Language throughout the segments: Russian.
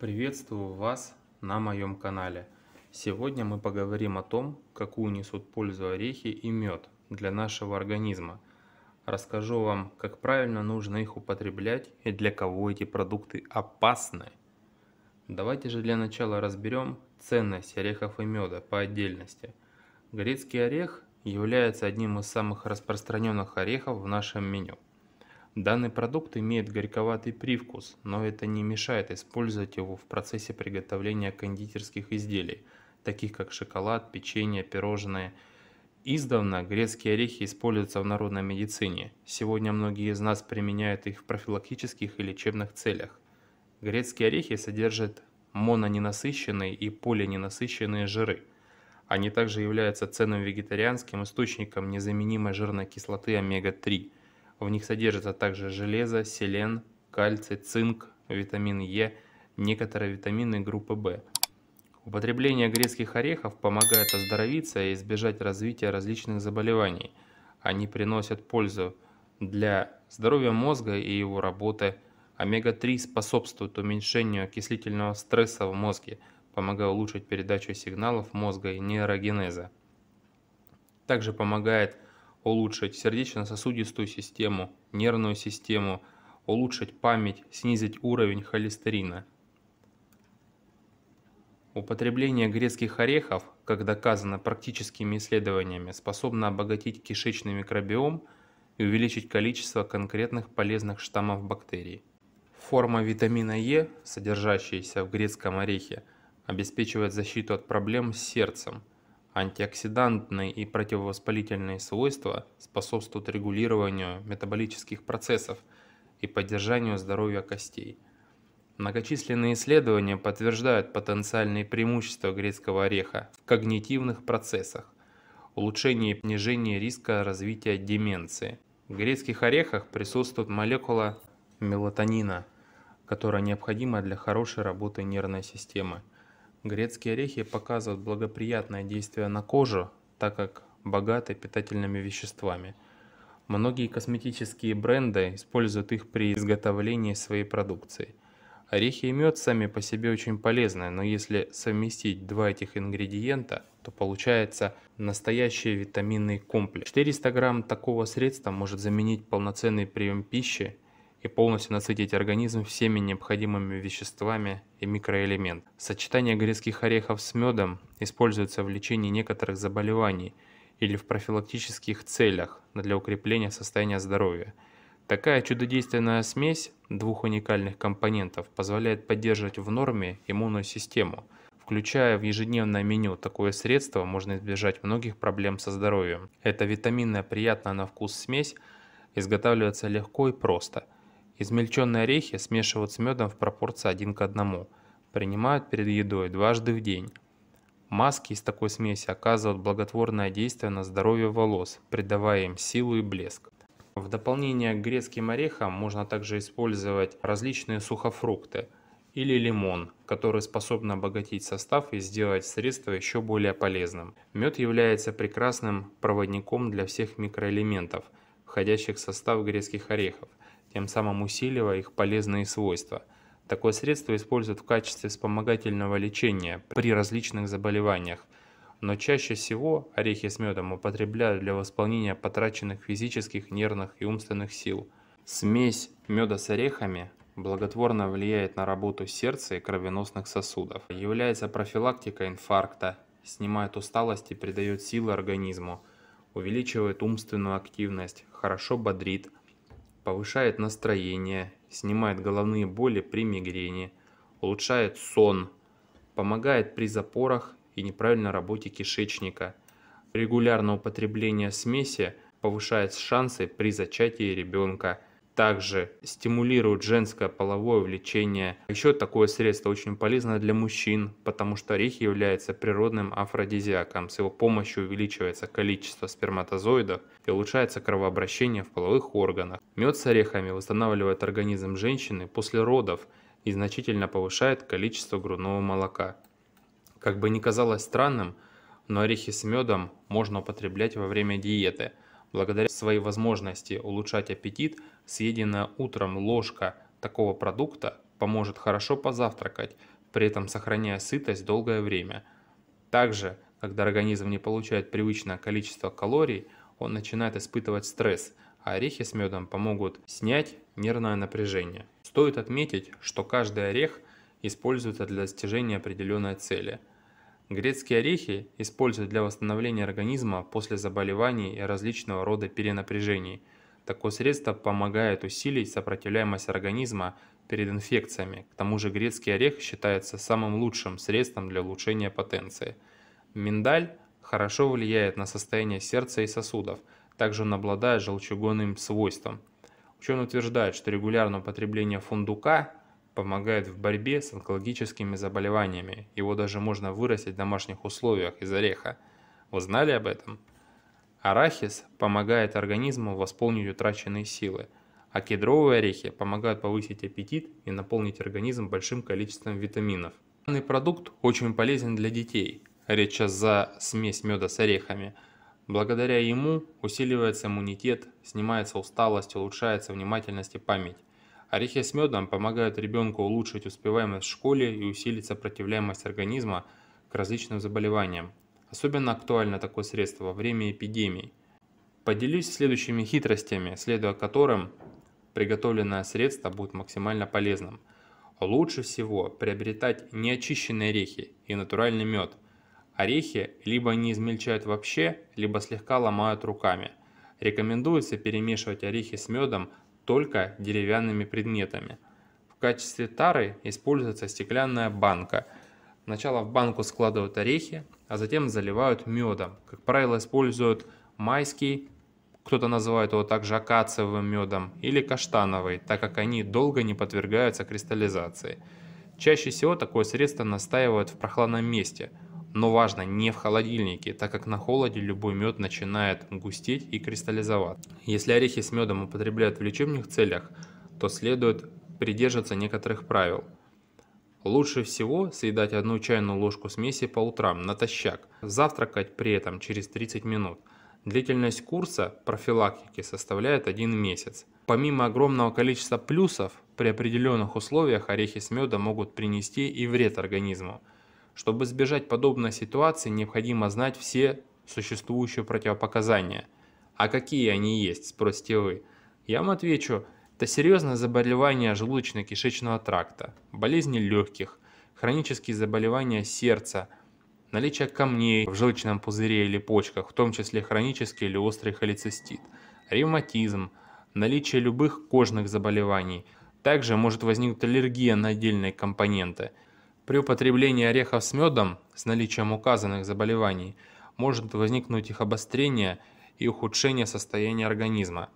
Приветствую вас на моем канале. Сегодня мы поговорим о том, какую несут пользу орехи и мед для нашего организма. Расскажу вам, как правильно нужно их употреблять и для кого эти продукты опасны. Давайте же для начала разберем ценность орехов и меда по отдельности. Грецкий орех является одним из самых распространенных орехов в нашем меню – Данный продукт имеет горьковатый привкус, но это не мешает использовать его в процессе приготовления кондитерских изделий, таких как шоколад, печенье, пирожные. Издавна грецкие орехи используются в народной медицине. Сегодня многие из нас применяют их в профилактических и лечебных целях. Грецкие орехи содержат мононенасыщенные и полиненасыщенные жиры. Они также являются ценным вегетарианским источником незаменимой жирной кислоты омега-3. В них содержится также железо, селен, кальций, цинк, витамин Е, некоторые витамины группы В. Употребление грецких орехов помогает оздоровиться и избежать развития различных заболеваний. Они приносят пользу для здоровья мозга и его работы. Омега-3 способствует уменьшению окислительного стресса в мозге, помогая улучшить передачу сигналов мозга и нейрогенеза. Также помогает улучшить сердечно-сосудистую систему, нервную систему, улучшить память, снизить уровень холестерина. Употребление грецких орехов, как доказано практическими исследованиями, способно обогатить кишечный микробиом и увеличить количество конкретных полезных штаммов бактерий. Форма витамина Е, содержащаяся в грецком орехе, обеспечивает защиту от проблем с сердцем – Антиоксидантные и противовоспалительные свойства способствуют регулированию метаболических процессов и поддержанию здоровья костей. Многочисленные исследования подтверждают потенциальные преимущества грецкого ореха в когнитивных процессах, улучшении и снижении риска развития деменции. В грецких орехах присутствует молекула мелатонина, которая необходима для хорошей работы нервной системы. Грецкие орехи показывают благоприятное действие на кожу, так как богаты питательными веществами. Многие косметические бренды используют их при изготовлении своей продукции. Орехи и мед сами по себе очень полезны, но если совместить два этих ингредиента, то получается настоящий витаминный комплекс. 400 грамм такого средства может заменить полноценный прием пищи и полностью насытить организм всеми необходимыми веществами и микроэлементами. Сочетание грецких орехов с медом используется в лечении некоторых заболеваний или в профилактических целях для укрепления состояния здоровья. Такая чудодейственная смесь двух уникальных компонентов позволяет поддерживать в норме иммунную систему. Включая в ежедневное меню такое средство, можно избежать многих проблем со здоровьем. Эта витаминная приятная на вкус смесь изготавливается легко и просто – Измельченные орехи смешивают с медом в пропорции 1 к 1. Принимают перед едой дважды в день. Маски из такой смеси оказывают благотворное действие на здоровье волос, придавая им силу и блеск. В дополнение к грецким орехам можно также использовать различные сухофрукты или лимон, который способен обогатить состав и сделать средство еще более полезным. Мед является прекрасным проводником для всех микроэлементов, входящих в состав грецких орехов – тем самым усиливая их полезные свойства. Такое средство используют в качестве вспомогательного лечения при различных заболеваниях, но чаще всего орехи с медом употребляют для восполнения потраченных физических, нервных и умственных сил. Смесь меда с орехами благотворно влияет на работу сердца и кровеносных сосудов, является профилактикой инфаркта, снимает усталость и придает силы организму, увеличивает умственную активность, хорошо бодрит, повышает настроение, снимает головные боли при мигрени, улучшает сон, помогает при запорах и неправильной работе кишечника. Регулярное употребление смеси повышает шансы при зачатии ребенка – также стимулирует женское половое влечение. Еще такое средство очень полезно для мужчин, потому что орехи является природным афродизиаком. С его помощью увеличивается количество сперматозоидов и улучшается кровообращение в половых органах. Мед с орехами восстанавливает организм женщины после родов и значительно повышает количество грудного молока. Как бы ни казалось странным, но орехи с медом можно употреблять во время диеты – Благодаря своей возможности улучшать аппетит, съеденная утром ложка такого продукта поможет хорошо позавтракать, при этом сохраняя сытость долгое время. Также, когда организм не получает привычное количество калорий, он начинает испытывать стресс, а орехи с медом помогут снять нервное напряжение. Стоит отметить, что каждый орех используется для достижения определенной цели – Грецкие орехи используют для восстановления организма после заболеваний и различного рода перенапряжений. Такое средство помогает усилить сопротивляемость организма перед инфекциями. К тому же грецкий орех считается самым лучшим средством для улучшения потенции. Миндаль хорошо влияет на состояние сердца и сосудов, также он обладает желчегонным свойством. Ученые утверждают, что регулярное употребление фундука помогает в борьбе с онкологическими заболеваниями. Его даже можно вырастить в домашних условиях из ореха. Вы знали об этом? Арахис помогает организму восполнить утраченные силы, а кедровые орехи помогают повысить аппетит и наполнить организм большим количеством витаминов. Данный продукт очень полезен для детей. Речь сейчас за смесь меда с орехами. Благодаря ему усиливается иммунитет, снимается усталость, улучшается внимательность и память. Орехи с медом помогают ребенку улучшить успеваемость в школе и усилить сопротивляемость организма к различным заболеваниям. Особенно актуально такое средство во время эпидемий. Поделюсь следующими хитростями, следуя которым приготовленное средство будет максимально полезным. Лучше всего приобретать неочищенные орехи и натуральный мед. Орехи либо не измельчают вообще, либо слегка ломают руками. Рекомендуется перемешивать орехи с медом только деревянными предметами. В качестве тары используется стеклянная банка. Сначала в банку складывают орехи, а затем заливают медом. Как правило, используют майский, кто-то называет его также акациевым медом, или каштановый, так как они долго не подвергаются кристаллизации. Чаще всего такое средство настаивают в прохладном месте – но важно не в холодильнике, так как на холоде любой мед начинает густеть и кристаллизоваться. Если орехи с медом употребляют в лечебных целях, то следует придерживаться некоторых правил. Лучше всего съедать одну чайную ложку смеси по утрам натощак, завтракать при этом через 30 минут. Длительность курса профилактики составляет 1 месяц. Помимо огромного количества плюсов, при определенных условиях орехи с медом могут принести и вред организму – чтобы избежать подобной ситуации, необходимо знать все существующие противопоказания. А какие они есть, спросите вы? Я вам отвечу, это серьезное заболевание желудочно-кишечного тракта, болезни легких, хронические заболевания сердца, наличие камней в желчном пузыре или почках, в том числе хронический или острый холецистит, ревматизм, наличие любых кожных заболеваний. Также может возникнуть аллергия на отдельные компоненты – при употреблении орехов с медом с наличием указанных заболеваний может возникнуть их обострение и ухудшение состояния организма.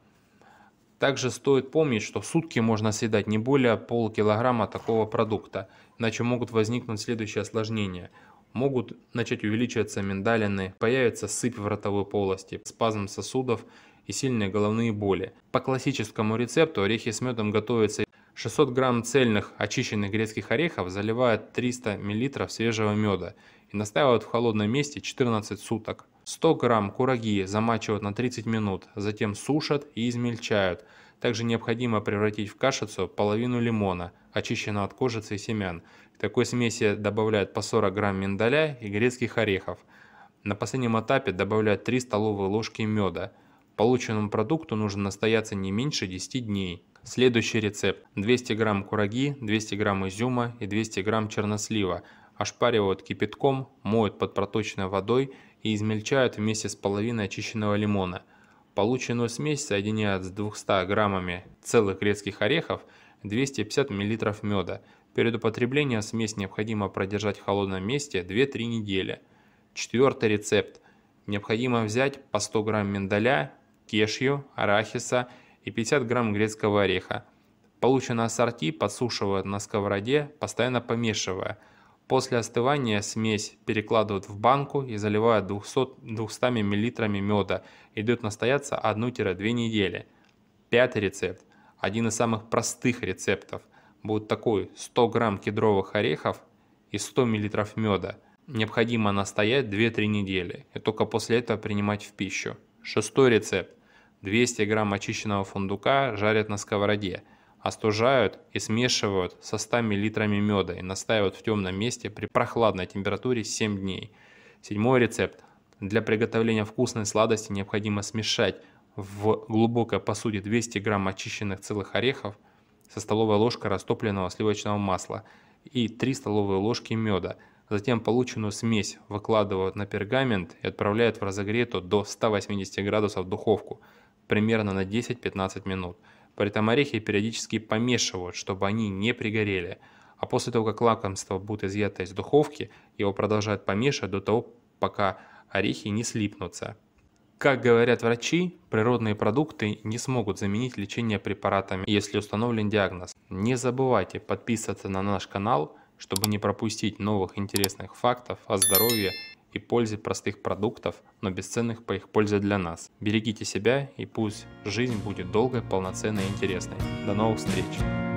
Также стоит помнить, что в сутки можно съедать не более полкилограмма такого продукта, иначе могут возникнуть следующие осложнения. Могут начать увеличиваться миндалины, появится сыпь в ротовой полости, спазм сосудов и сильные головные боли. По классическому рецепту орехи с медом готовятся 600 грамм цельных очищенных грецких орехов заливают 300 мл свежего меда и настаивают в холодном месте 14 суток. 100 грамм кураги замачивают на 30 минут, затем сушат и измельчают. Также необходимо превратить в кашицу половину лимона, очищенного от кожицы и семян. К такой смеси добавляют по 40 грамм миндаля и грецких орехов. На последнем этапе добавляют 3 столовые ложки меда. Полученному продукту нужно настояться не меньше 10 дней. Следующий рецепт. 200 грамм кураги, 200 грамм изюма и 200 грамм чернослива. Ошпаривают кипятком, моют под проточной водой и измельчают вместе с половиной очищенного лимона. Полученную смесь соединяют с 200 граммами целых грецких орехов 250 мл меда. Перед употреблением смесь необходимо продержать в холодном месте 2-3 недели. Четвертый рецепт. Необходимо взять по 100 грамм миндаля, кешью, арахиса и 50 грамм грецкого ореха. Полученное ассорти подсушивают на сковороде, постоянно помешивая. После остывания смесь перекладывают в банку и заливают 200, 200 мл меда Идет настояться 1-2 недели. Пятый рецепт. Один из самых простых рецептов. Будет такой 100 грамм кедровых орехов и 100 мл меда. Необходимо настоять 2-3 недели и только после этого принимать в пищу. Шестой рецепт. 200 грамм очищенного фундука жарят на сковороде, остужают и смешивают со 100 мл меда и настаивают в темном месте при прохладной температуре 7 дней. Седьмой рецепт. Для приготовления вкусной сладости необходимо смешать в глубокой посуде 200 грамм очищенных целых орехов со столовой ложкой растопленного сливочного масла и 3 столовые ложки меда. Затем полученную смесь выкладывают на пергамент и отправляют в разогретую до 180 градусов духовку примерно на 10-15 минут. При этом орехи периодически помешивают, чтобы они не пригорели. А после того, как лакомство будет изъято из духовки, его продолжают помешивать до того, пока орехи не слипнутся. Как говорят врачи, природные продукты не смогут заменить лечение препаратами, если установлен диагноз. Не забывайте подписаться на наш канал, чтобы не пропустить новых интересных фактов о здоровье и пользе простых продуктов, но бесценных по их пользе для нас. Берегите себя и пусть жизнь будет долгой, полноценной и интересной. До новых встреч!